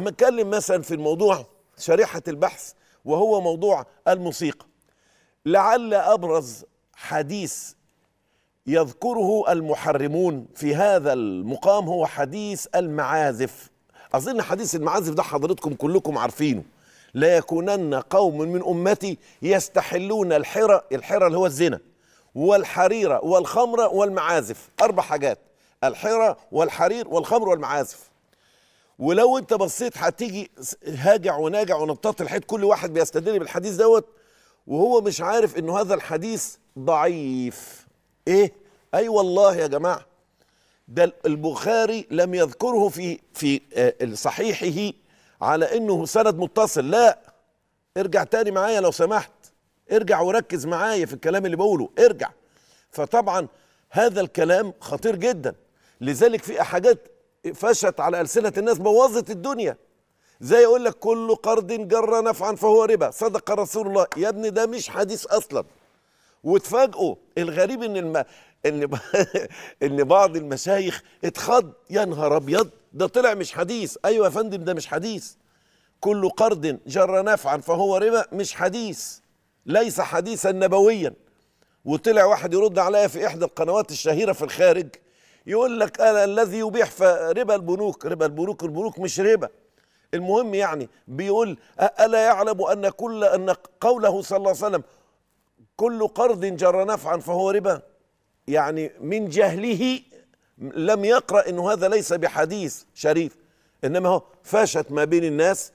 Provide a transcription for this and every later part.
متكلم مثلا في الموضوع شريحة البحث وهو موضوع الموسيقى لعل أبرز حديث يذكره المحرمون في هذا المقام هو حديث المعازف أظن حديث المعازف ده حضرتكم كلكم عارفينه لا يكونن قوم من أمتي يستحلون الحرى الحرى اللي هو الزنا والحريرة والخمرة والمعازف أربع حاجات الحرى والحرير والخمر والمعازف ولو انت بصيت هتيجي هاجع وناجع ونطاط الحيط كل واحد بيستدل بالحديث دوت وهو مش عارف انه هذا الحديث ضعيف ايه اي أيوة والله يا جماعه ده البخاري لم يذكره في في آه، صحيحه على انه سند متصل لا ارجع تاني معايا لو سمحت ارجع وركز معايا في الكلام اللي بقوله ارجع فطبعا هذا الكلام خطير جدا لذلك في حاجات فشت على ألسنة الناس بوظت الدنيا زي يقول لك كل قرض جر نفعا فهو ربا صدق رسول الله يا ابني ده مش حديث أصلا وتفاجئوا الغريب ان الم... ان ان بعض المشايخ اتخض يا نهار ابيض ده طلع مش حديث ايوه يا فندم ده مش حديث كل قرض جر نفعا فهو ربا مش حديث ليس حديثا نبويا وطلع واحد يرد عليا في احدى القنوات الشهيره في الخارج يقول لك انا الذي يبيح فربا البنوك ربا البنوك البنوك مش ربا المهم يعني بيقول الا يعلم ان كل ان قوله صلى الله عليه وسلم كل قرض جر نفعا فهو ربا يعني من جهله لم يقرا انه هذا ليس بحديث شريف انما هو فاشت ما بين الناس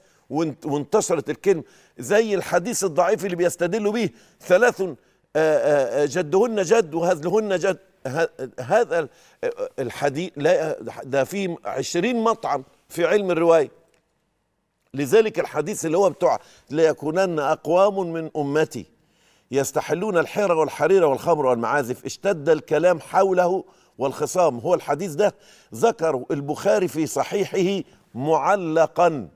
وانتشرت الكلمه زي الحديث الضعيف اللي بيستدلوا به ثلاث آه، آه، آه، جدهن جد وهزلهن جد هذا الحديث لا ده في 20 مطعم في علم الروايه لذلك الحديث اللي هو بتوع ليكونن اقوام من امتي يستحلون الحيره والحريره والخمر والمعازف اشتد الكلام حوله والخصام هو الحديث ده ذكر البخاري في صحيحه معلقا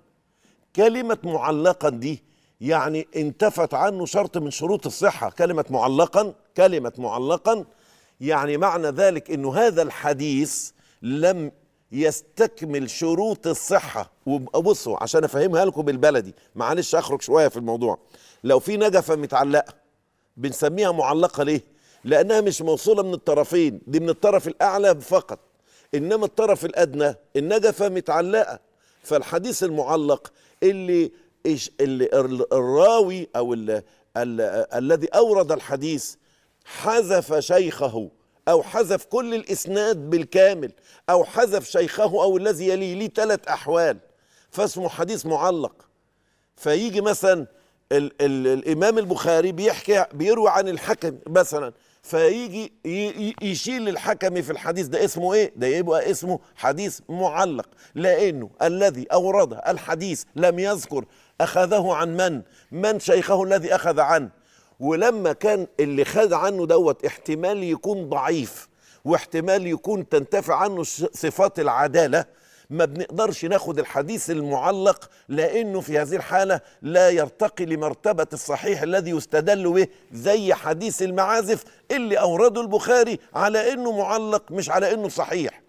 كلمه معلقا دي يعني انتفت عنه شرط من شروط الصحه كلمه معلقا كلمه معلقا يعني معنى ذلك انه هذا الحديث لم يستكمل شروط الصحة وبصوا عشان افهمها لكم بالبلدي معلش اخرج شوية في الموضوع لو في نجفة متعلقة بنسميها معلقة ليه لانها مش موصولة من الطرفين دي من الطرف الاعلى فقط انما الطرف الادنى النجفة متعلقة فالحديث المعلق اللي اللي الراوي او الذي اورد الحديث حذف شيخه أو حذف كل الإسناد بالكامل أو حذف شيخه أو الذي يليه ليه ثلاث أحوال فاسمه حديث معلق فيجي مثلا الـ الـ الإمام البخاري بيحكي بيروي عن الحكم مثلا فيجي يشيل الحكم في الحديث ده اسمه ايه ده يبقى اسمه حديث معلق لانه الذي اورد الحديث لم يذكر اخذه عن من من شيخه الذي اخذ عنه ولما كان اللي خد عنه دوت احتمال يكون ضعيف واحتمال يكون تنتفع عنه صفات العداله ما بنقدرش ناخد الحديث المعلق لانه في هذه الحاله لا يرتقي لمرتبه الصحيح الذي يستدل به زي حديث المعازف اللي اورده البخاري على انه معلق مش على انه صحيح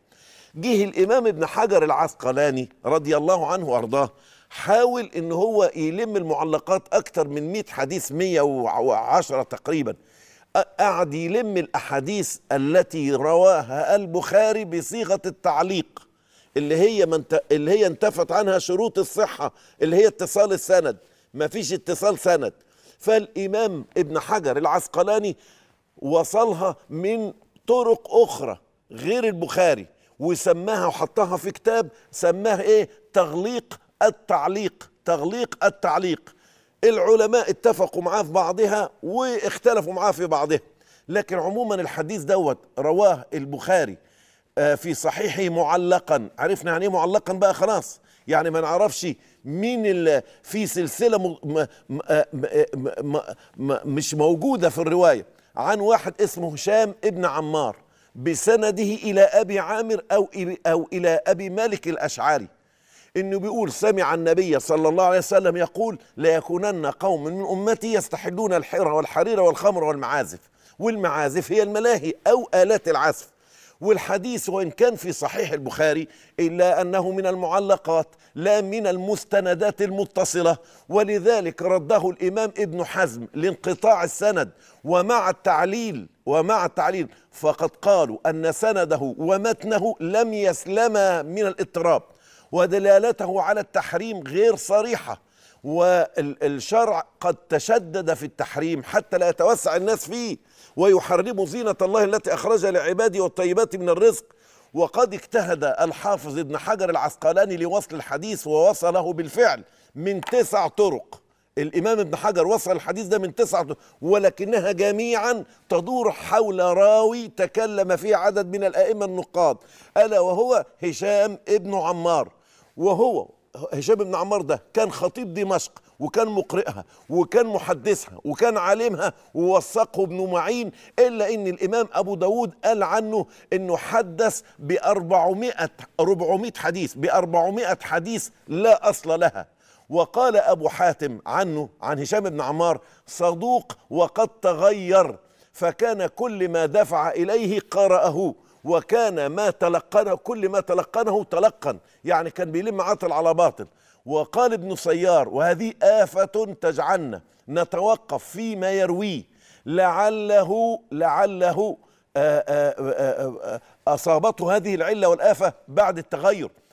جه الامام ابن حجر العسقلاني رضي الله عنه وارضاه حاول ان هو يلم المعلقات اكتر من 100 حديث 110 تقريبا قعد يلم الاحاديث التي رواها البخاري بصيغه التعليق اللي هي من ت... اللي هي انتفت عنها شروط الصحه اللي هي اتصال السند ما فيش اتصال سند فالامام ابن حجر العسقلاني وصلها من طرق اخرى غير البخاري وسماها وحطها في كتاب سماه ايه تغليق التعليق تغليق التعليق العلماء اتفقوا معاه في بعضها واختلفوا معاه في بعضها لكن عموما الحديث دوت رواه البخاري آه، في صحيحه معلقا عرفنا يعني ايه معلقا بقى خلاص يعني ما نعرفش مين اللي في سلسله م آه، آه، م م م مش موجوده في الروايه عن واحد اسمه هشام ابن عمار بسنده الى ابي عامر او او الى ابي مالك الاشعري انه بيقول سمع النبي صلى الله عليه وسلم يقول ليكونن قوم من امتي يستحلون الحره والحريره والخمر والمعازف والمعازف هي الملاهي او الات العزف والحديث وان كان في صحيح البخاري الا انه من المعلقات لا من المستندات المتصله ولذلك رده الامام ابن حزم لانقطاع السند ومع التعليل ومع التعليل فقد قالوا ان سنده ومتنه لم يسلما من الاضطراب ودلالته على التحريم غير صريحه والشرع قد تشدد في التحريم حتى لا يتوسع الناس فيه ويحرموا زينه الله التي اخرجها لعباده والطيبات من الرزق وقد اجتهد الحافظ ابن حجر العسقلاني لوصل الحديث ووصله بالفعل من تسع طرق الإمام ابن حجر وصل الحديث ده من تسعة ولكنها جميعا تدور حول راوي تكلم فيه عدد من الأئمة النقاد ألا وهو هشام ابن عمار وهو هشام ابن عمار ده كان خطيب دمشق وكان مقرئها وكان محدثها وكان عالمها ووثقه ابن معين إلا أن الإمام أبو داود قال عنه أنه حدث ب 400 400 حديث ب 400 حديث لا أصل لها وقال أبو حاتم عنه عن هشام بن عمار صدوق وقد تغير فكان كل ما دفع إليه قرأه وكان ما تلقنه كل ما تلقنه تلقن يعني كان بيلم عطل على باطل وقال ابن سيار وهذه آفة تجعلنا نتوقف فيما يرويه لعله لعله آه، آه، آه، أصابته هذه العلة والآفة بعد التغير